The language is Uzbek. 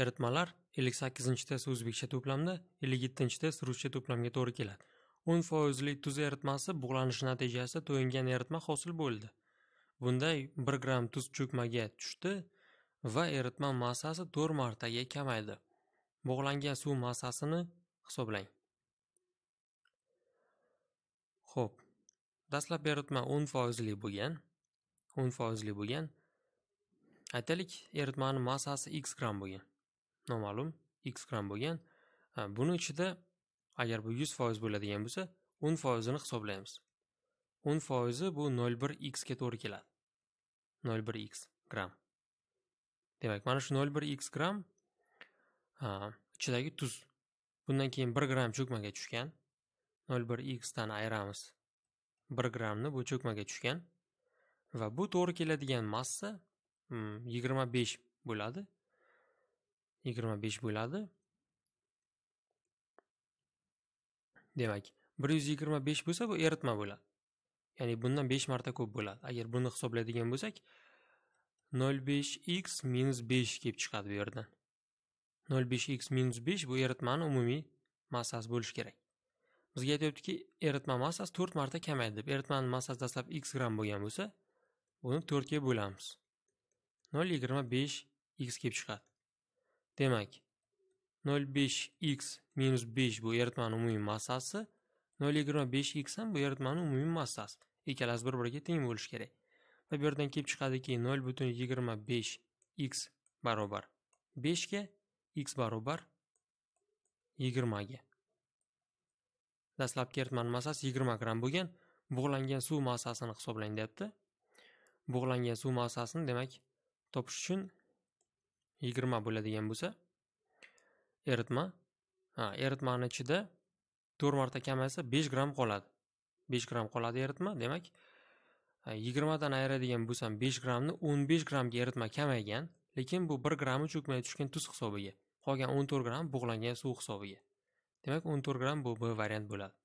Eritmalar 58-test o'zbekcha to'plamda, 57-test ruscha to'plamga to'g'ri keladi. o'n foizli tuz eritmasi bug'lanishi natijasida to'yingan eritma hosil bo'ldi. Bunday 1 gramm tuz cho'kmaga tushdi va eritma massasi 4 martaga kamaydi. Bug'langan suv massasini hisoblang. Xo'p. Dastlab eritma o'n foizli bo'lgan. o'n foizli bo'lgan. Aytaylik, eritmani massasi x gramm bo'lgan. noma'lum x gram bo'lgan buni ichida agar bu yuz foiz bo'ladigan bo'lsa o'n foizini hisoblaymiz o'n foizi bu nol bir ga to'g'ri keladi nol bir x gram demak mana shu nol bir x gram ichidagi tuz bundan keyin bir gram cho'kmaga tushgan nol bir xdan ayiramiz bir gramni bu cho'kmaga tushgan va bu to'g'ri keladigan massa hmm, yigirma besh bo'ladi yigirma besh bo'ladi demak bir yuz yigirma besh bo'lsa bu eritma bo'ladi ya'ni bundan besh marta ko'p bo'ladi agar buni hisoblaydigan bo'lsak nol besh x minus besh kelib chiqadi bu yerdan nol besh x minus besh bu eritmani umumiy massasi bo'lishi kerak bizga aytyaptiki eritma massasi to'rt marta kamaydi deb eritmani massasi dastlab x gram bo'lgan bo'lsa buni to'rtga bo'lamiz nol yigirma besh x kelib chiqadi Demak, 0,5x minus 5 bu yaratmani umumiy massasi, 0,5x ham bu yaratmani umumiy massasi. Ikkalasi bir-biriga teng bo'lishi kerak. Va bu yerdan kelib chiqadiki, 0.25x barobar 5 ga, x barobar 20 ga. Dastlabki yaratmani massasi 20 gramm bo'lgan, bug'langan suv massasini hisoblang deyapti. Bug'langan suv massasini demak topish uchun yigirma bo'ladigan bo'lsa eritma ha eritmani ichida to'rt marta kamaysa besh gramm qoladi besh gramm qoladi eritma demak yigirmadan ayiradigan bo'lsam besh grammni o'n besh grammga eritma kamaygan lekin bu bir grammi cho'kmay tushgan tuz hisobiga qolgan o'n to'rt gramm bug'langan suv hisobiga demak o'n to'rt gramm bu b variant bo'ladi